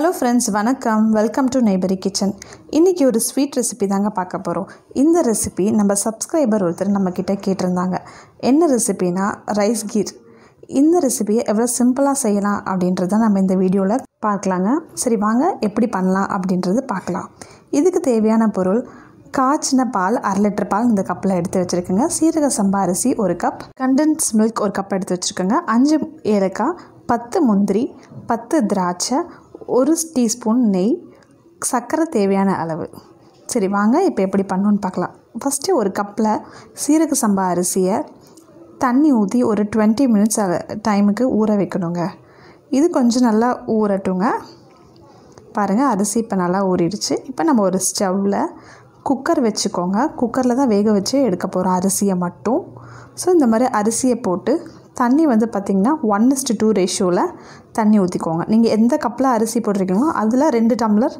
hello friends வணக்கம் welcome to நெய்பரி kitchen இன்றைக்கி ஒரு ஸ்வீட் ரெசிபி தாங்க பார்க்க போகிறோம் இந்த ரெசிபி நம்ம சப்ஸ்கிரைபர் ஒருத்தர் நம்மக்கிட்ட கேட்டிருந்தாங்க என்ன ரெசிபினா ரைஸ் கீர் இந்த ரெசிபியை எவ்வளோ சிம்பிளாக செய்யலாம் அப்படின்றத நம்ம இந்த வீடியோவில் பார்க்கலாங்க சரி வாங்க எப்படி பண்ணலாம் அப்படின்றது பார்க்கலாம் இதுக்கு தேவையான பொருள் காய்ச்சின பால் அரை லிட்டர் பால் இந்த கப்பில் எடுத்து வச்சுருக்கோங்க சீரக சம்பா அரிசி ஒரு கப் கண்டன்ஸ் மில்க் ஒரு கப் எடுத்து வச்சுருக்கோங்க அஞ்சு ஏலக்காய் பத்து முந்திரி பத்து திராட்சை ஒரு டீஸ்பூன் நெய் சர்க்கரை தேவையான அளவு சரி வாங்க இப்போ எப்படி பண்ணணுன்னு பார்க்கலாம் ஃபஸ்ட்டு ஒரு கப்பில் சீரக சம்பா அரிசியை தண்ணி ஊற்றி ஒரு டுவெண்ட்டி மினிட்ஸ் டைமுக்கு ஊற வைக்கணுங்க இது கொஞ்சம் நல்லா ஊறட்டுங்க பாருங்கள் அரிசி இப்போ நல்லா ஊறிடுச்சு இப்போ நம்ம ஒரு ஸ்டவ்வில் குக்கர் வச்சுக்கோங்க குக்கரில் தான் வேக வச்சு எடுக்க போகிறோம் அரிசியை மட்டும் ஸோ இந்த மாதிரி அரிசியை போட்டு தண்ணி வந்து பார்த்திங்கன்னா ஒன் இஸ்ட்டு டூ ரேஷியோவில் தண்ணி ஊற்றிக்கோங்க நீங்கள் எந்த கப்பில் அரிசி போட்டிருக்கீங்களோ அதில் ரெண்டு டம்ளர்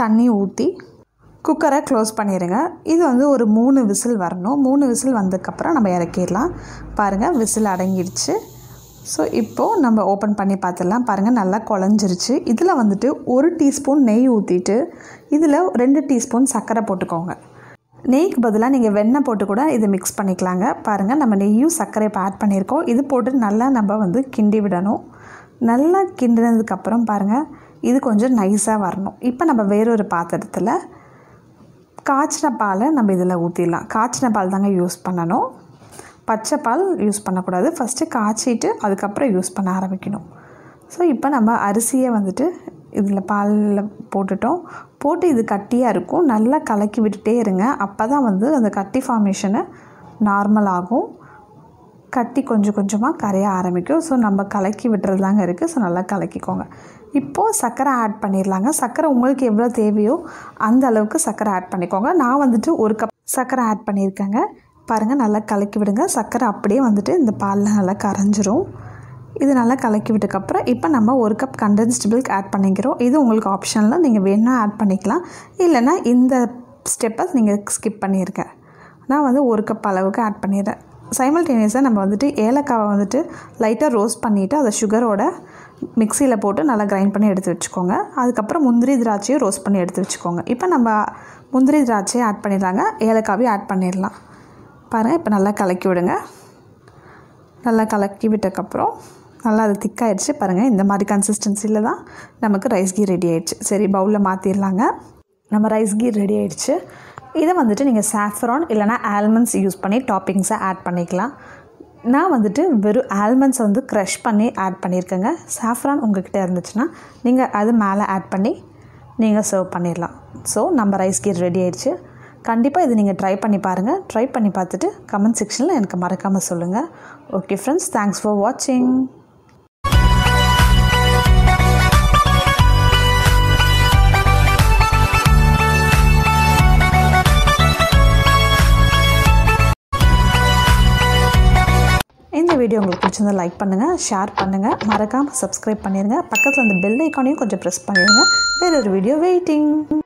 தண்ணி ஊற்றி குக்கரை க்ளோஸ் பண்ணிடுங்க இது வந்து ஒரு மூணு விசில் வரணும் மூணு விசில் வந்ததுக்கப்புறம் நம்ம இறக்கிடலாம் பாருங்கள் விசில் அடங்கிடுச்சு ஸோ இப்போது நம்ம ஓப்பன் பண்ணி பார்த்துடலாம் பாருங்கள் நல்லா குழஞ்சிருச்சு இதில் வந்துட்டு ஒரு டீஸ்பூன் நெய் ஊற்றிட்டு இதில் ரெண்டு டீஸ்பூன் சர்க்கரை போட்டுக்கோங்க நெய்க்கு பதிலாக நீங்கள் வெண்ணெய் போட்டு கூட இதை மிக்ஸ் பண்ணிக்கலாங்க பாருங்கள் நம்ம நெய்யும் சர்க்கரை இப்போ ஆட் பண்ணியிருக்கோம் இது போட்டு நல்லா நம்ம வந்து கிண்டி விடணும் நல்லா கிண்டினதுக்கப்புறம் பாருங்கள் இது கொஞ்சம் நைஸாக வரணும் இப்போ நம்ம வேறொரு பாத்திரத்தில் காய்ச்சின பாலை நம்ம இதில் ஊற்றிடலாம் காய்ச்சின பால் தாங்க யூஸ் பண்ணணும் பச்சை பால் யூஸ் பண்ணக்கூடாது ஃபஸ்ட்டு காய்ச்சிட்டு அதுக்கப்புறம் யூஸ் பண்ண ஆரம்பிக்கணும் ஸோ இப்போ நம்ம அரிசியை வந்துட்டு இதில் பாலில் போட்டுட்டோம் போட்டு இது கட்டியாக இருக்கும் நல்லா கலக்கி விட்டுட்டே இருங்க அப்போ தான் வந்து அந்த கட்டி ஃபார்மேஷனு நார்மல் ஆகும் கட்டி கொஞ்சம் கொஞ்சமாக கரைய ஆரம்பிக்கும் ஸோ நம்ம கலக்கி விட்டுறதுலாங்க இருக்குது ஸோ நல்லா கலக்கிக்கோங்க இப்போது சர்க்கரை ஆட் பண்ணிடலாங்க சர்க்கரை உங்களுக்கு எவ்வளோ தேவையோ அந்த அளவுக்கு சர்க்கரை ஆட் பண்ணிக்கோங்க நான் வந்துட்டு ஒரு கப் சர்க்கரை ஆட் பண்ணியிருக்கேங்க பாருங்கள் நல்லா கலக்கி விடுங்க சர்க்கரை அப்படியே வந்துட்டு இந்த பாலில் நல்லா கரைஞ்சிரும் இது நல்லா கலக்கி விட்டுக்கப்புறம் இப்போ நம்ம ஒரு கப் கண்டென்ஸ்ட் மில்க் ஆட் பண்ணிக்கிறோம் இது உங்களுக்கு ஆப்ஷனில் நீங்கள் வேணால் ஆட் பண்ணிக்கலாம் இல்லைனா இந்த ஸ்டெப்பை நீங்கள் ஸ்கிப் பண்ணியிருங்க நான் வந்து ஒரு கப் அளவுக்கு ஆட் பண்ணிடுறேன் சைமல்டேனியஸாக நம்ம வந்துட்டு ஏலக்காவை வந்துட்டு லைட்டாக ரோஸ்ட் பண்ணிவிட்டு அதை சுகரோட மிக்சியில் போட்டு நல்லா கிரைண்ட் பண்ணி எடுத்து வச்சுக்கோங்க அதுக்கப்புறம் முந்திரி திராட்சையும் ரோஸ்ட் பண்ணி எடுத்து வச்சுக்கோங்க இப்போ நம்ம முந்திரி திராட்சையை ஆட் பண்ணிடலாங்க ஏலக்காவையும் ஆட் பண்ணிடலாம் பாருங்கள் இப்போ நல்லா கலக்கி விடுங்க நல்லா கலக்கி விட்டக்கப்புறம் நல்லா அது திக்காயிடுச்சு பாருங்கள் இந்த மாதிரி கன்சிஸ்டன்சியில் தான் நமக்கு ரைஸ் கீ ரெடி ஆகிடுச்சு சரி பவுலில் மாற்றிடலாங்க நம்ம ரைஸ் கீ ரெடி ஆகிடுச்சு இதை வந்துட்டு நீங்கள் சாஃப்ரான் இல்லைனா ஆல்மண்ட்ஸ் யூஸ் பண்ணி டாப்பிங்ஸை ஆட் பண்ணிக்கலாம் நான் வந்துட்டு வெறும் ஆல்மண்ட்ஸை வந்து க்ரஷ் பண்ணி ஆட் பண்ணியிருக்கேங்க சாஃப்ரான் உங்ககிட்ட இருந்துச்சுன்னா நீங்கள் அது மேலே ஆட் பண்ணி நீங்கள் சர்வ் பண்ணிடலாம் ஸோ நம்ம ரைஸ் கீர் ரெடி ஆயிடுச்சு கண்டிப்பாக இது நீங்கள் ட்ரை பண்ணி பாருங்கள் ட்ரை பண்ணி பார்த்துட்டு கமெண்ட் செக்ஷனில் எனக்கு மறக்காமல் சொல்லுங்கள் ஓகே ஃப்ரெண்ட்ஸ் தேங்க்ஸ் ஃபார் வாட்சிங் வீடியோ உங்களுக்கு பிடிச்சிருந்தால் லைக் பண்ணுங்கள் ஷேர் பண்ணுங்கள் மறக்காமல் சப்ஸ்கிரைப் பண்ணிடுங்க பக்கத்தில் அந்த பெல் ஐக்கானையும் கொஞ்சம் ப்ரெஸ் பண்ணிடுங்க வேறொரு வீடியோ வெயிட்டிங்